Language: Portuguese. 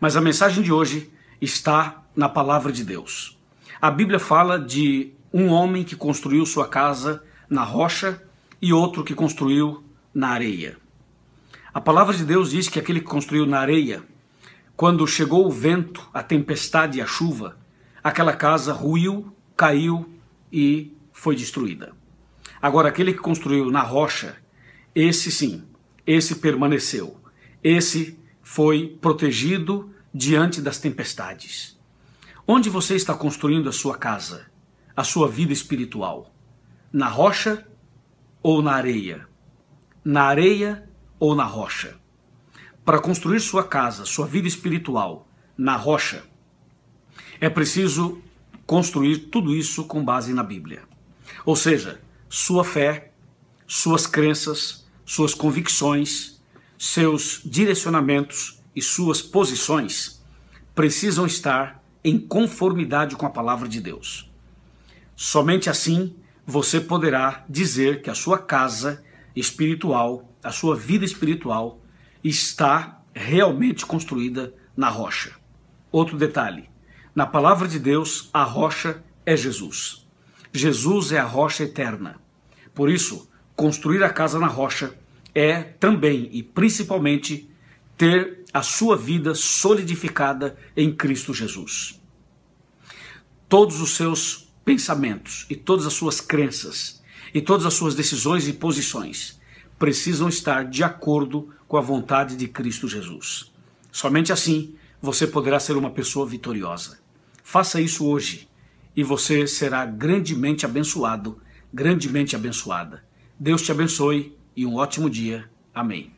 Mas a mensagem de hoje está na palavra de Deus. A Bíblia fala de um homem que construiu sua casa na rocha e outro que construiu na areia. A palavra de Deus diz que aquele que construiu na areia, quando chegou o vento, a tempestade e a chuva, aquela casa ruiu, caiu e foi destruída. Agora, aquele que construiu na rocha, esse sim, esse permaneceu, esse foi protegido diante das tempestades. Onde você está construindo a sua casa, a sua vida espiritual? Na rocha ou na areia? Na areia ou na rocha? Para construir sua casa, sua vida espiritual, na rocha, é preciso construir tudo isso com base na Bíblia. Ou seja, sua fé, suas crenças, suas convicções, seus direcionamentos e suas posições precisam estar em conformidade com a palavra de Deus. Somente assim você poderá dizer que a sua casa espiritual, a sua vida espiritual, está realmente construída na rocha. Outro detalhe: na palavra de Deus, a rocha é Jesus. Jesus é a rocha eterna. Por isso, construir a casa na rocha é também e principalmente ter a sua vida solidificada em Cristo Jesus. Todos os seus pensamentos e todas as suas crenças e todas as suas decisões e posições precisam estar de acordo com a vontade de Cristo Jesus. Somente assim você poderá ser uma pessoa vitoriosa. Faça isso hoje e você será grandemente abençoado, grandemente abençoada. Deus te abençoe e um ótimo dia. Amém.